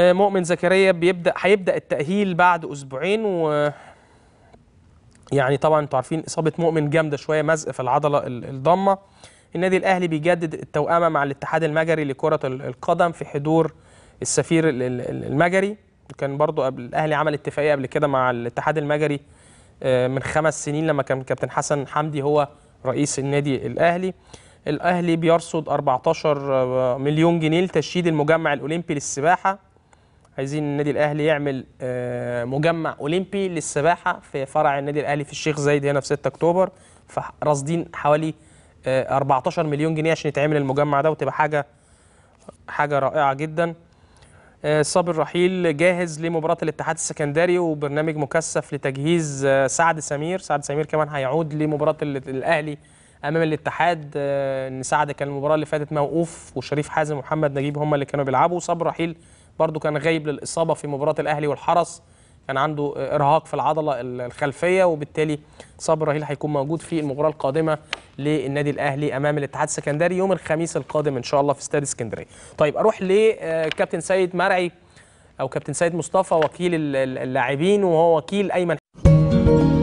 آه، مؤمن زكريا بيبدا هيبدا التاهيل بعد اسبوعين و يعني طبعا انتوا عارفين اصابه مؤمن جامده شويه مزق في العضله الضمه النادي الاهلي بيجدد التوامه مع الاتحاد المجري لكره القدم في حضور السفير المجري كان برضو قبل الاهلي عمل اتفاقيه قبل كده مع الاتحاد المجري آه، من خمس سنين لما كان كابتن حسن حمدي هو رئيس النادي الاهلي الاهلي بيرصد 14 مليون جنيه لتشييد المجمع الاولمبي للسباحه عايزين النادي الاهلي يعمل آه، مجمع اولمبي للسباحه في فرع النادي الاهلي في الشيخ زايد هنا في 6 اكتوبر فراصدين حوالي 14 آه، مليون جنيه عشان يتعمل المجمع ده وتبقى حاجه حاجه رائعه جدا آه، صابر رحيل جاهز لمباراه الاتحاد السكندري وبرنامج مكثف لتجهيز سعد سمير سعد سمير كمان هيعود لمباراه الاهلي امام الاتحاد ان سعد كان المباراه اللي فاتت موقوف وشريف حازم ومحمد نجيب هم اللي كانوا بيلعبوا صابر رحيل برضو كان غايب للإصابة في مباراة الأهلي والحرس كان عنده إرهاق في العضلة الخلفية وبالتالي صابر رهيل هيكون موجود في المباراة القادمة للنادي الأهلي أمام الاتحاد السكندري يوم الخميس القادم إن شاء الله في استاد اسكندرية طيب أروح لكابتن آه، سيد مرعي أو كابتن سيد مصطفى وكيل اللاعبين وهو وكيل أيمن